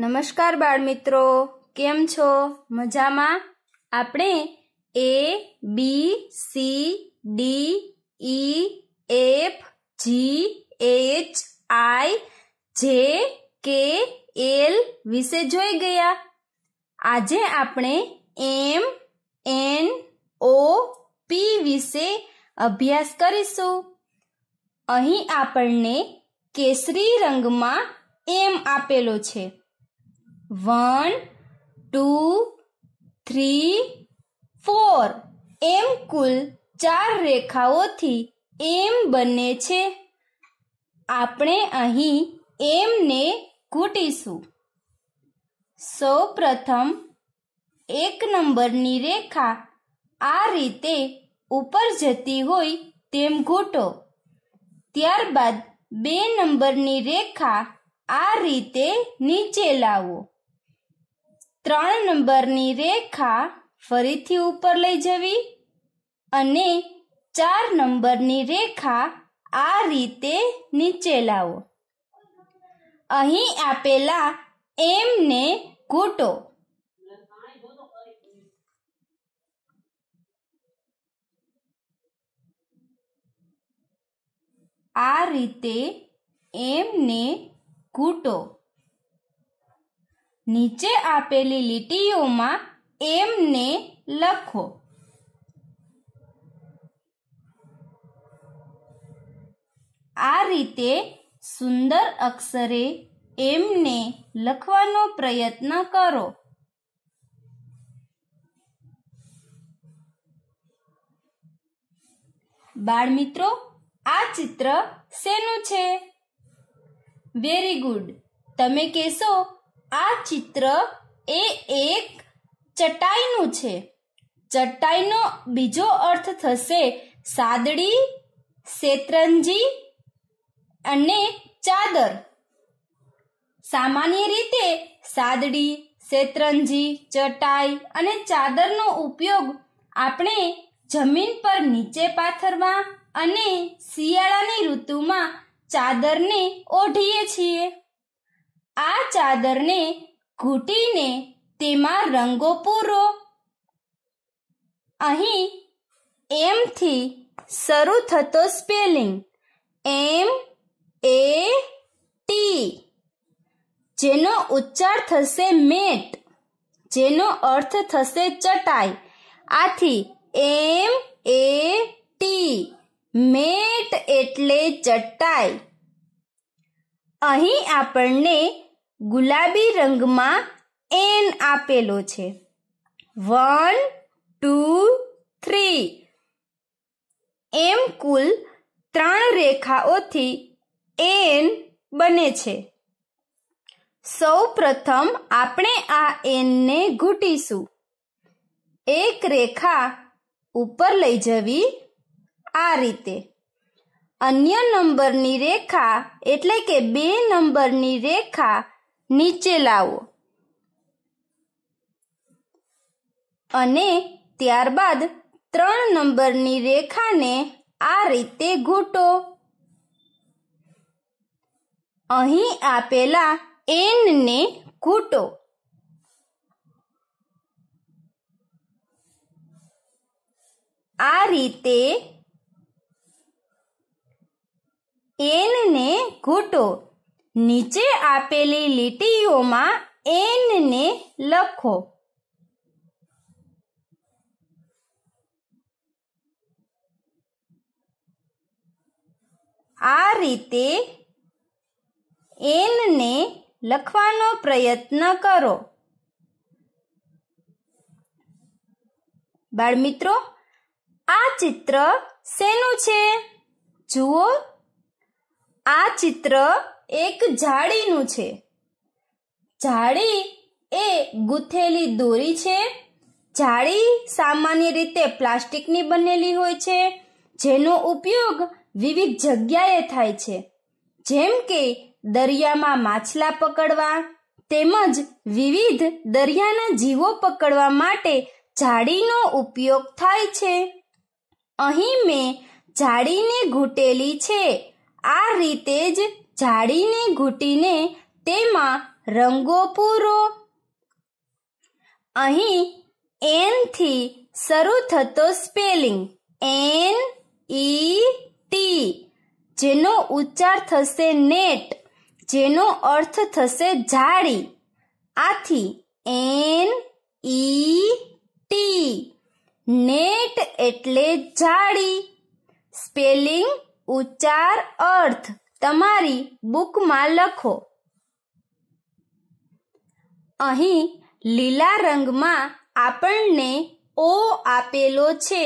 નમસ્કાર બાળ મિત્રો કેમ છો મજામાં આપણે A B C D E F G H I J K L વિશે જોઈ ગયા આજે આપણે એમ એન ઓ પી વિશે અભ્યાસ કરીશું અહીં આપણને કેસરી રંગમાં એમ આપેલો છે વન ટુ થ્રી ફોર એમ કુલ ચાર રેખાઓથી એમ બને છે આપણે અહીં એમને ઘૂંટીશું સૌ પ્રથમ એક નંબરની રેખા આ રીતે ઉપર જતી હોય તેમ ઘૂંટો ત્યારબાદ બે નંબરની રેખા આ રીતે નીચે લાવો ત્રણ નંબરની રેખા ફરીથી ઉપર લઈ જવી અને ચાર નંબરની રેખા આ રીતે નીચે લાવો અહીં આપેલા એમને ઘૂંટો આ રીતે એમને ઘૂંટો નીચે આપેલી લીટીઓમાં એમને લખો આ રીતે સુંદર અક્ષરે એમને લખવાનો પ્રયત્ન કરો બાળમિત્રો આ ચિત્ર શેનું છે વેરી ગુડ તમે કહેશો આ ચિત્ર એ એક ચટાઈનું છે ચટાઈનો બીજો અર્થ થશે સાદડી શેતરંજી અને ચાદર સામાન્ય રીતે સાદડી શેતરંજી ચટાઈ અને ચાદરનો ઉપયોગ આપણે જમીન પર નીચે પાથરવા અને શિયાળાની ઋતુમાં ચાદરને ઓઢીએ છીએ આ ચાદરને ઘૂંટીને તેમાં રંગો પૂરો અહીં એમથી શરૂ થતો સ્પેલિંગ એમ એ ટી જેનો ઉચ્ચાર થશે મેટ જેનો અર્થ થશે ચટાઈ આથી એમ એ ટી મેટ એટલે ચટાઈ અહીં આપણને ગુલાબી રંગમાં એન આપેલો છે વન ટુ થ્રી એમ કુલ ત્રણ રેખાઓથી એન બને છે સૌ પ્રથમ આપણે આ એનને ઘૂંટીશું એક રેખા ઉપર લઈ જવી આ રીતે અન્ય નંબરની રેખા એટલે કે બે નંબરની રેખા નીચે લાવો અને ત્યારબાદ ત્રણ નંબરની રેખાને આ રીતે ઘૂંટો અહીં આપેલા એનને ઘૂંટો આ રીતે એનને ઘૂંટો નીચે આપેલી લીટીઓમાં એન ને લખો આ રીતે એન ને લખવાનો પ્રયત્ન કરો બાળમિત્રો આ ચિત્ર શેનું છે જુઓ આ ચિત્ર એક જાળીનું છે જાળી એ ગૂંથેલી દોરી છે જાળી સામાન્ય રીતે પ્લાસ્ટિકની બનેલી હોય છે જેનો ઉપયોગ વિવિધ જગ્યાએ થાય છે જેમ કે દરિયામાં માછલા પકડવા તેમજ વિવિધ દરિયાના જીવો પકડવા માટે જાળીનો ઉપયોગ થાય છે અહીં મેં જાળીને ઘૂંટેલી છે આ રીતે જ જાળીને ઘૂંટીને તેમાં રંગો પૂરો અહીં એન થી શરૂ થતો સ્પેલિંગ એન ઈ ટી જેનો ઉચ્ચાર થશે નેટ જેનો અર્થ થશે જાળી આથી એન ઈ ટી નેટ એટલે જાળી સ્પેલિંગ ઉચ્ચાર અર્થ તમારી બુકમાં લખો અહીં લીલા રંગમાં આપણને ઓ આપેલો છે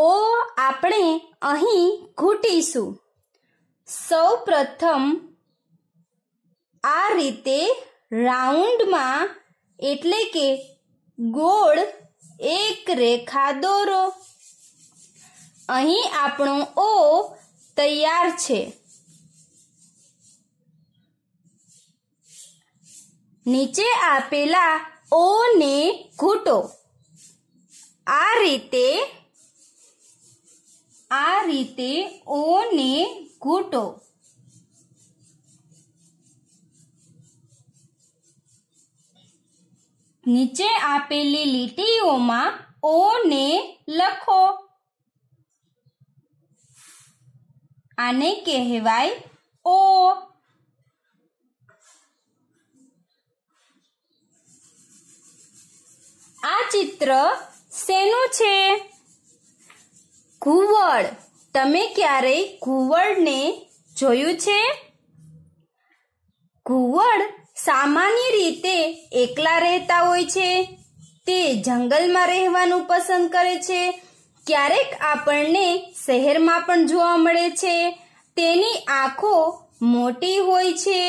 ઓ આપણે અહીં ઘૂંટીશું સૌ પ્રથમ આ રીતે રાઉન્ડમાં એટલે કે ગોળ એક રેખા દોરો અહીં આપણો ઓ તૈયાર છે નીચે આપેલા ઓ ને ઘૂંટો આ રીતે આ રીતે ઓ ને ઘૂંટો નીચે આપેલી લીટીઓમાં ઓ ને લખો આને કહેવાય ઓ આ ચિત્ર શેનું છે ઘુવડ તમે ક્યારેય ઘુવડને જોયું છે ઘુવડ સામાન્ય રીતે એકલા રહેતા હોય છે તે જંગલમાં રહેવાનું પસંદ કરે છે ક્યારેક આપણને શહેરમાં પણ જોવા મળે છે તેની આંખો મોટી હોય છે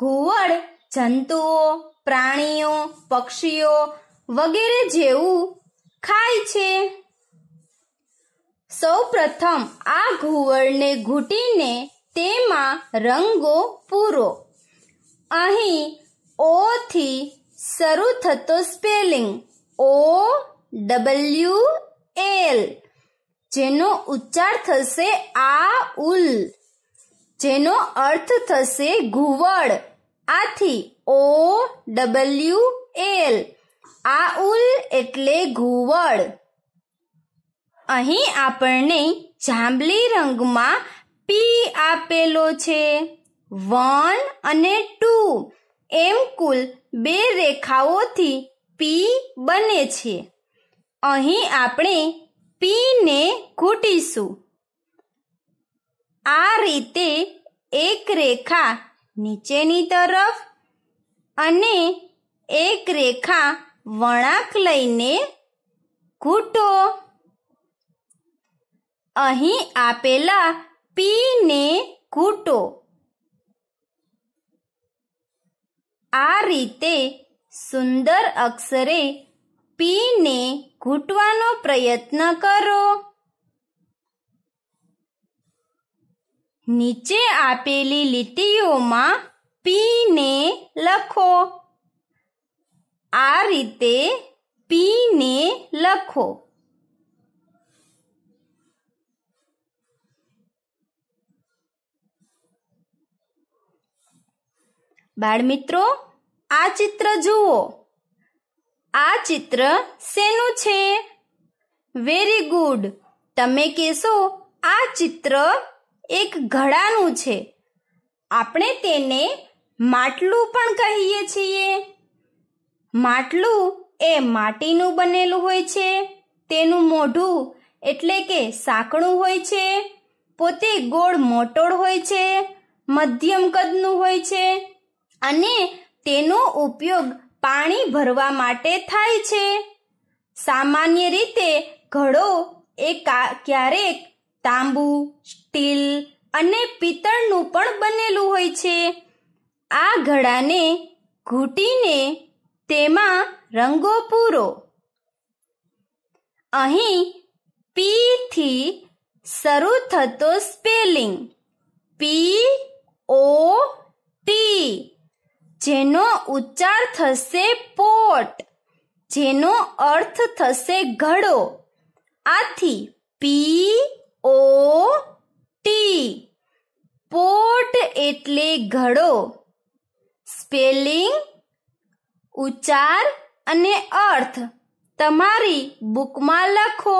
ઘુવડ જંતુઓ પ્રાણીઓ પક્ષીઓ વગેરે જેવું ખાય છે સૌ પ્રથમ આ ઘુવડને ઘૂંટીને તેમાં રંગો પૂરો અહીં ઓથી શરૂ થતો સ્પેલિંગ ઓ ડબલ્યુ એલ જેનો ઉચ્ચાર થશે આ ઉલ જેનો અર્થ થશે ઘુવડ આથી ઓ ડબલ્યુ એલ આ ઉલ એટલે ઘુવડ અહીં આપણને જાંબલી રંગમાં પી આપેલો છે વન અને ટુ એમ કુલ બે રેખાઓથી પી બને છે અહીં આપણે પી ને ઘૂંટીશું આ રીતે એક રેખા નીચેની તરફ અને એક રેખા વળાંક લઈને ઘૂંટો અહીં આપેલા પીને ઘૂંટો આ રીતે સુંદર અક્ષરે પીને ઘૂંટવાનો પ્રયત્ન કરો નીચે આપેલી લીટીઓમાં પીને લખો આ રીતે પીને લખો બાળમિત્રો આ ચિત્ર જુઓ આ ચિત્ર શેનું છે વેરી ગુડ તમે કહેશો આ ચિત્ર એક ઘડાનું છે આપણે તેને માટલું પણ કહીએ છીએ માટલું એ માટીનું બનેલું હોય છે તેનું મોઢું એટલે કે સાંકડું હોય છે પોતે ગોળ મોટોળ હોય છે મધ્યમ કદનું હોય છે અને તેનો ઉપયોગ પાણી ભરવા માટે થાય છે સામાન્ય રીતે ઘડો એ ક્યારેક તાંબુ સ્ટીલ અને પિત્તળનું પણ બનેલું હોય છે આ ઘડાને ઘૂંટીને તેમાં રંગો પૂરો અહીં પી થી શરૂ થતો સ્પેલિંગ પી ઓ ટી જેનો ઉચ્ચાર થશે પોટ જેનો અર્થ થશે ઘડો આથી પી ઓ ટી પોટ એટલે ઘડો સ્પેલિંગ ઉચ્ચાર અને અર્થ તમારી બુકમાં લખો